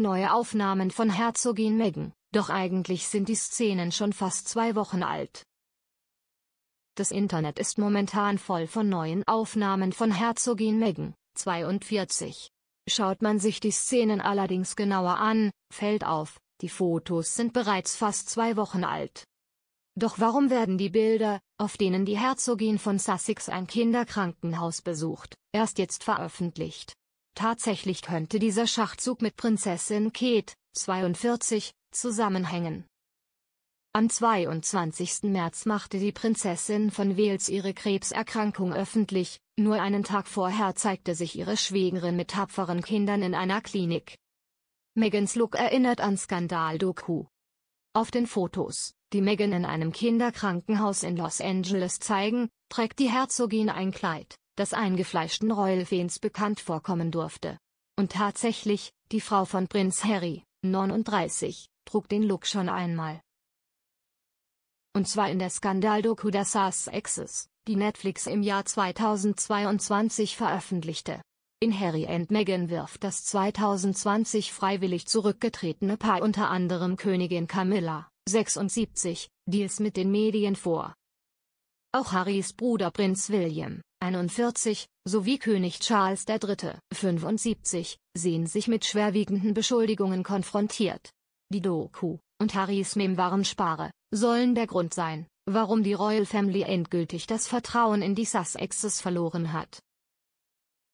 neue Aufnahmen von Herzogin Meghan, doch eigentlich sind die Szenen schon fast zwei Wochen alt. Das Internet ist momentan voll von neuen Aufnahmen von Herzogin Meghan, 42. Schaut man sich die Szenen allerdings genauer an, fällt auf, die Fotos sind bereits fast zwei Wochen alt. Doch warum werden die Bilder, auf denen die Herzogin von Sussex ein Kinderkrankenhaus besucht, erst jetzt veröffentlicht? Tatsächlich könnte dieser Schachzug mit Prinzessin Kate, 42, zusammenhängen. Am 22. März machte die Prinzessin von Wales ihre Krebserkrankung öffentlich, nur einen Tag vorher zeigte sich ihre Schwägerin mit tapferen Kindern in einer Klinik. Megans Look erinnert an Skandal-Doku. Auf den Fotos, die Megan in einem Kinderkrankenhaus in Los Angeles zeigen, trägt die Herzogin ein Kleid, das eingefleischten Royal Fans bekannt vorkommen durfte. Und tatsächlich, die Frau von Prinz Harry, 39, trug den Look schon einmal. Und zwar in der Skandaldoku der Sars Exes, die Netflix im Jahr 2022 veröffentlichte. In Harry and Meghan wirft das 2020 freiwillig zurückgetretene Paar unter anderem Königin Camilla, 76, Deals mit den Medien vor. Auch Harrys Bruder Prinz William, 41, sowie König Charles III. 75, sehen sich mit schwerwiegenden Beschuldigungen konfrontiert. Die Doku und Harrys Mem waren Spare, sollen der Grund sein, warum die Royal Family endgültig das Vertrauen in die Sussexes verloren hat.